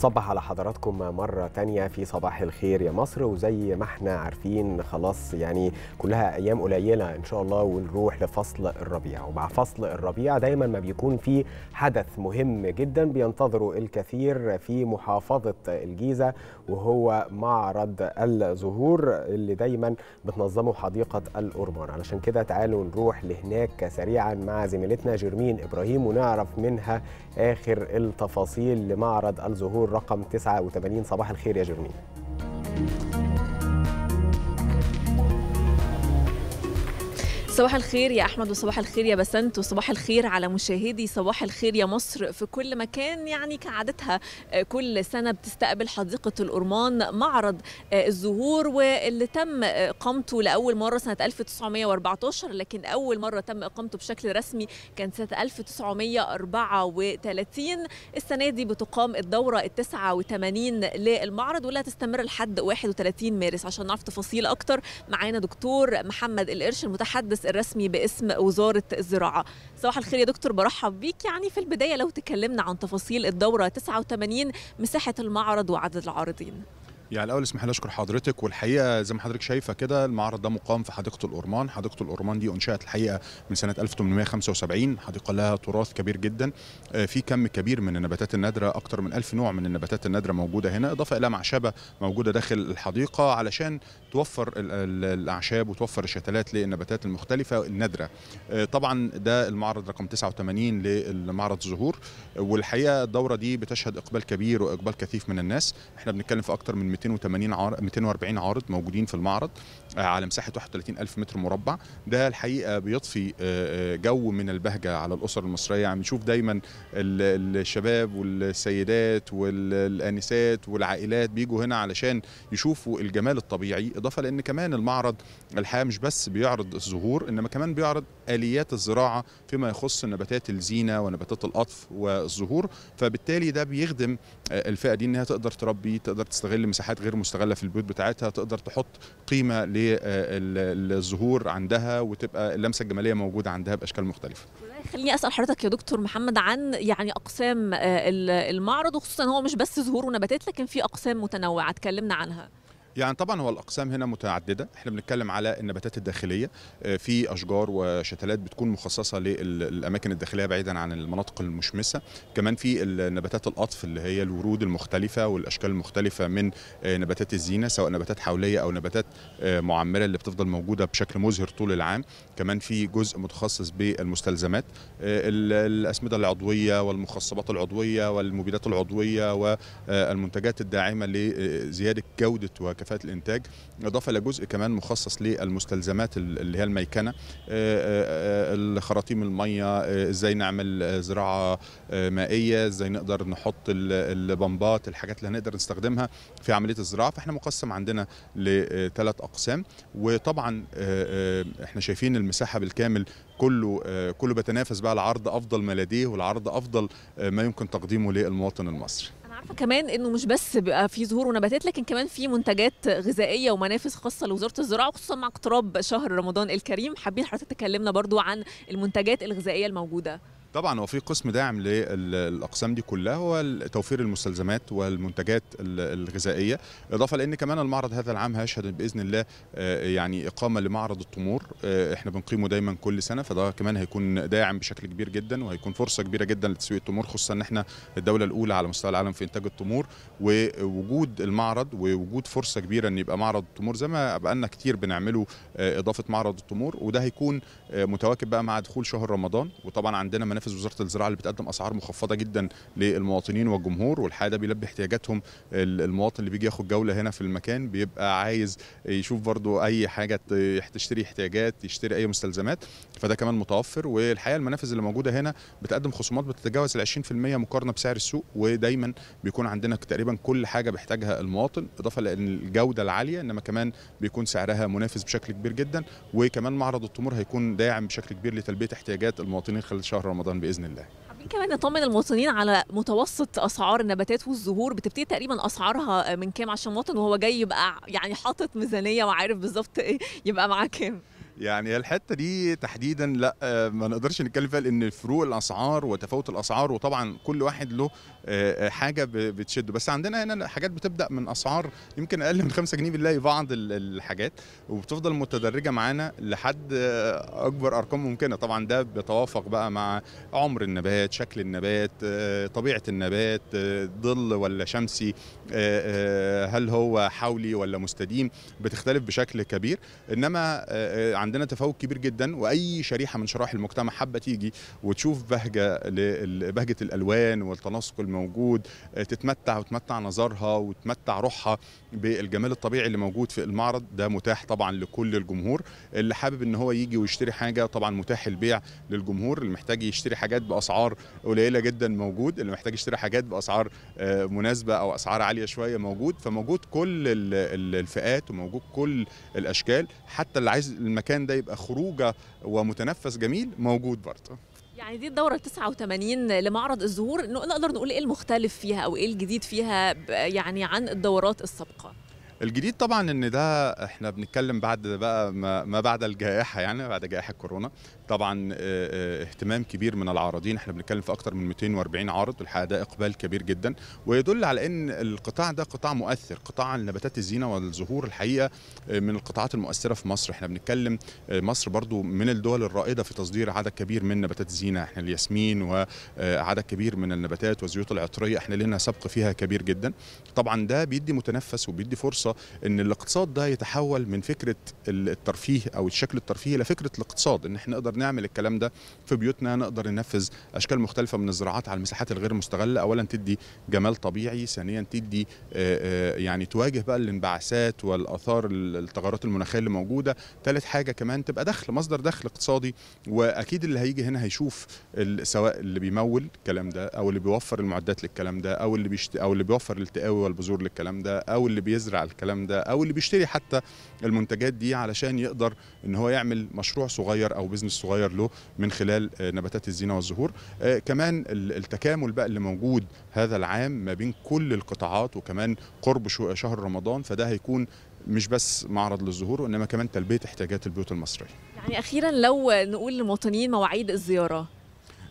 صبح على حضراتكم مرة تانية في صباح الخير يا مصر وزي ما احنا عارفين خلاص يعني كلها أيام قليلة إن شاء الله ونروح لفصل الربيع ومع فصل الربيع دايما ما بيكون في حدث مهم جدا بينتظره الكثير في محافظة الجيزة وهو معرض الزهور اللي دايما بتنظمه حديقة الأرمان علشان كده تعالوا نروح لهناك سريعا مع زميلتنا جرمين إبراهيم ونعرف منها آخر التفاصيل لمعرض الزهور رقم 89 صباح الخير يا جرمين صباح الخير يا احمد وصباح الخير يا بسنت وصباح الخير على مشاهدي صباح الخير يا مصر في كل مكان يعني كعادتها آه، كل سنه بتستقبل حديقه الأرمان معرض آه، الزهور واللي تم آه، اقامته لاول مره سنه 1914 لكن اول مره تم اقامته بشكل رسمي كان سنه 1934 السنه دي بتقام الدوره ال 89 للمعرض واللي هتستمر لحد 31 مارس عشان نعرف تفاصيل اكتر معانا دكتور محمد القرش المتحدث الرسمي باسم وزاره الزراعه صباح الخير يا دكتور برحب بيك يعني في البدايه لو تكلمنا عن تفاصيل الدوره 89 مساحه المعرض وعدد العارضين يعني الاول اسمح لي اشكر حضرتك والحقيقه زي ما حضرتك شايفه كده المعرض ده مقام في حديقه الأورمان حديقه الأورمان دي انشات الحقيقه من سنه 1875 حديقه لها تراث كبير جدا آه، في كم كبير من النباتات النادره اكثر من 1000 نوع من النباتات النادره موجوده هنا اضافه الى معشبه موجوده داخل الحديقه علشان توفر الاعشاب وتوفر الشتلات للنباتات المختلفه النادره آه، طبعا ده المعرض رقم 89 لمعرض زهور والحقيقه الدوره دي بتشهد اقبال كبير واقبال كثيف من الناس احنا بنتكلم في اكثر من 280 عار... 240 عارض موجودين في المعرض آه، على مساحه 31000 متر مربع ده الحقيقه بيضفي آه، آه، جو من البهجه على الاسر المصريه يعني بنشوف دايما الشباب والسيدات والانسات والعائلات بيجوا هنا علشان يشوفوا الجمال الطبيعي اضافه لان كمان المعرض الحقيقه مش بس بيعرض الزهور انما كمان بيعرض اليات الزراعه فيما يخص نباتات الزينه ونباتات القطف والزهور فبالتالي ده بيخدم الفئه دي انها تقدر تربي تقدر تستغل مساحات مساحات غير مستغله في البيوت بتاعتها تقدر تحط قيمه للزهور آه، عندها وتبقى اللمسه الجماليه موجوده عندها باشكال مختلفه خليني اسال حضرتك يا دكتور محمد عن يعني اقسام آه، المعرض وخصوصا هو مش بس زهور ونباتات لكن في اقسام متنوعه اتكلمنا عنها يعني طبعا هو الاقسام هنا متعدده احنا بنتكلم على النباتات الداخليه آه، في اشجار وشتلات بتكون مخصصه للاماكن الداخليه بعيدا عن المناطق المشمسه كمان في النباتات القطف اللي هي الورود المختلفه والاشكال المختلفه من آه، نباتات الزينه سواء نباتات حوليه او نباتات آه، معمره اللي بتفضل موجوده بشكل مزهر طول العام كمان في جزء متخصص بالمستلزمات الاسمده العضويه والمخصبات العضويه والمبيدات العضويه والمنتجات الداعمه لزياده جوده وكفاءه كفاءه الانتاج اضافه لجزء كمان مخصص للمستلزمات اللي هي الميكنه آه، آه، آه، الخراطيم الميه ازاي نعمل زراعه مائيه ازاي نقدر نحط البمبات الحاجات اللي هنقدر نستخدمها في عمليه الزراعه فاحنا مقسم عندنا لثلاث اقسام وطبعا احنا شايفين المساحه بالكامل كله كله بتنافس بقى العرض افضل ما لديه والعرض افضل ما يمكن تقديمه للمواطن المصري عارفه كمان انه مش بس بقى في زهور ونباتات لكن كمان في منتجات غذائيه ومنافس خاصه لوزاره الزراعه وخصوصا مع اقتراب شهر رمضان الكريم حابين حضرتك تكلمنا برضو عن المنتجات الغذائيه الموجوده طبعا هو في قسم داعم للاقسام دي كلها هو توفير المستلزمات والمنتجات الغذائيه اضافه لان كمان المعرض هذا العام هيشهد باذن الله آه، يعني اقامه لمعرض التمور آه، احنا بنقيمه دايما كل سنه فده كمان هيكون داعم بشكل كبير جدا وهيكون فرصه كبيره جدا لتسويق التمور خصوصا ان احنا الدوله الاولى على مستوى العالم في انتاج التمور ووجود المعرض ووجود فرصه كبيره ان يبقى معرض التمور زي ما بقالنا كتير بنعمله آه، اضافه معرض التمور وده هيكون متواكب بقى مع دخول شهر رمضان وطبعا عندنا منافذ وزاره الزراعه اللي بتقدم اسعار مخفضه جدا للمواطنين والجمهور والحقيقه ده بيلبي احتياجاتهم المواطن اللي بيجي ياخد جوله هنا في المكان بيبقى عايز يشوف برضو اي حاجه تشتري احتياجات يشتري اي مستلزمات فده كمان متوفر والحقيقه المنافذ اللي موجوده هنا بتقدم خصومات بتتجاوز ال 20% مقارنه بسعر السوق ودايما بيكون عندنا تقريبا كل حاجه بيحتاجها المواطن اضافه لان الجوده العاليه انما كمان بيكون سعرها منافس بشكل كبير جدا وكمان معرض التمور هيكون داعم بشكل كبير لتلبيه احتياجات المواطنين خلال شهر رمضان باذن الله كمان نطمن المواطنين على متوسط اسعار النباتات والزهور بتبتدي تقريبا اسعارها من كام عشان المواطن وهو جاي يبقى يعني حاطط ميزانيه وعارف بالظبط ايه يبقى معاه كام يعني الحته دي تحديدا لا آه، ما نقدرش نتكلم فيها لان فروق الاسعار وتفاوت الاسعار وطبعا كل واحد له آه، آه، حاجه بتشده بس عندنا هنا حاجات بتبدا من اسعار يمكن اقل من 5 جنيه بنلاقي بعض الحاجات وبتفضل متدرجه معانا لحد اكبر ارقام ممكنه طبعا ده بيتوافق بقى مع عمر النبات شكل النبات طبيعه النبات ظل ولا شمسي هل هو حولي ولا مستديم بتختلف بشكل كبير انما عند عندنا تفوق كبير جدا واي شريحه من شرائح المجتمع حابه تيجي وتشوف بهجه بهجه الالوان والتناسق الموجود تتمتع وتمتع نظرها وتمتع روحها بالجمال الطبيعي اللي موجود في المعرض ده متاح طبعا لكل الجمهور اللي حابب ان هو يجي ويشتري حاجه طبعا متاح البيع للجمهور اللي محتاج يشتري حاجات باسعار قليله جدا موجود اللي محتاج يشتري حاجات باسعار آه، مناسبه او اسعار عاليه شويه موجود فموجود كل الفئات وموجود كل الاشكال حتى اللي عايز المكان المكان ده يبقى خروجه ومتنفس جميل موجود برضه يعني دي الدورة 89 لمعرض الزهور نقدر نقول ايه المختلف فيها او ايه الجديد فيها يعني عن الدورات السابقة؟ الجديد طبعا ان ده احنا بنتكلم بعد بقى ما بعد الجائحه يعني بعد جائحه كورونا طبعا آه، آه، اهتمام كبير من العارضين احنا بنتكلم في اكثر من 240 عارض والحقيقه ده اقبال كبير جدا ويدل على ان القطاع ده قطاع مؤثر قطاع نباتات الزينه والزهور الحقيقه آه، من القطاعات المؤثره في مصر احنا بنتكلم مصر برضو من الدول الرائده في تصدير عدد كبير من نباتات الزينه احنا الياسمين وعدد كبير من النباتات والزيوت العطريه احنا لنا سبق فيها كبير جدا طبعا ده بيدي متنفس وبيدي فرصه الفرصه ان الاقتصاد ده يتحول من فكره الترفيه او الشكل الترفيهي الى فكره الاقتصاد ان احنا نقدر نعمل الكلام ده في بيوتنا نقدر ننفذ اشكال مختلفه من الزراعات على المساحات الغير مستغله اولا تدي جمال طبيعي ثانيا تدي آه، آه، يعني تواجه بقى الانبعاثات والاثار التغيرات المناخيه اللي موجوده ثالث حاجه كمان تبقى دخل مصدر دخل اقتصادي واكيد اللي هيجي هنا هيشوف سواء اللي بيمول الكلام ده او اللي بيوفر المعدات للكلام ده او اللي بيشت... او اللي بيوفر التقاوي والبذور للكلام ده او اللي بيزرع الكلام الكلام ده او اللي بيشتري حتى المنتجات دي علشان يقدر ان هو يعمل مشروع صغير او بزنس صغير له من خلال آه، نباتات الزينه والزهور آه، كمان التكامل بقى اللي موجود هذا العام ما بين كل القطاعات وكمان قرب شهر رمضان فده هيكون مش بس معرض للزهور وانما كمان تلبيه احتياجات البيوت المصريه يعني اخيرا لو نقول للمواطنين مواعيد الزياره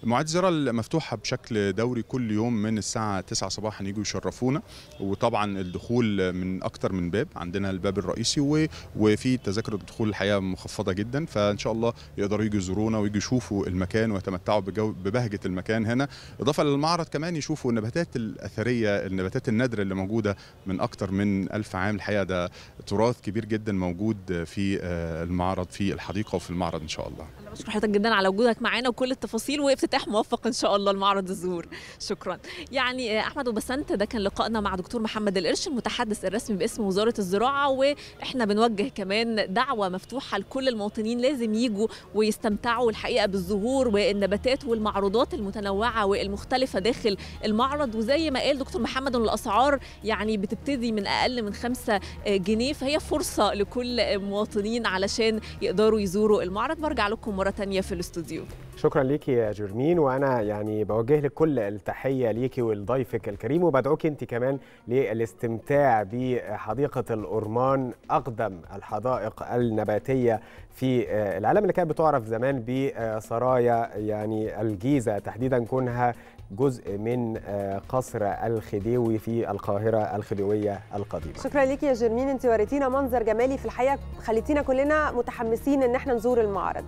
مواعيد الزياره المفتوحه بشكل دوري كل يوم من الساعه 9 صباحا يجوا يشرفونا وطبعا الدخول من اكتر من باب عندنا الباب الرئيسي وفي تذاكر الدخول الحقيقه مخفضه جدا فان شاء الله يقدروا يجوا يزورونا ويجوا يشوفوا المكان ويتمتعوا بجو... ببهجه المكان هنا اضافه للمعرض كمان يشوفوا النباتات الاثريه النباتات النادره اللي موجوده من اكتر من ألف عام الحقيقه ده تراث كبير جدا موجود في آه، المعرض في الحديقه وفي المعرض ان شاء الله انا بشكر حضرتك جدا على وجودك معانا وكل التفاصيل وقفت افتتاح موفق ان شاء الله المعرض الزهور شكرا يعني آه، احمد وبسنت ده كان لقائنا مع دكتور محمد القرش المتحدث الرسمي باسم وزاره الزراعه واحنا بنوجه كمان دعوه مفتوحه لكل المواطنين لازم يجوا ويستمتعوا الحقيقه بالزهور والنباتات والمعروضات المتنوعه والمختلفه داخل المعرض وزي ما قال دكتور محمد ان الاسعار يعني بتبتدي من اقل من 5 آه، جنيه فهي فرصه لكل المواطنين علشان يقدروا يزوروا المعرض برجع لكم مره ثانيه في الاستوديو شكرا ليكي يا جرمين وانا يعني بوجه لك كل التحيه ليكي ولضيفك الكريم وبدعوك انت كمان للاستمتاع بحديقه الأرمان اقدم الحدائق النباتيه في آه، العالم اللي كانت بتعرف زمان بسرايا يعني الجيزه تحديدا كونها جزء من آه، قصر الخديوي في القاهرة الخديوية القديمة شكرا لك يا جرمين انت وريتينا منظر جمالي في الحقيقة خليتينا كلنا متحمسين ان احنا نزور المعرض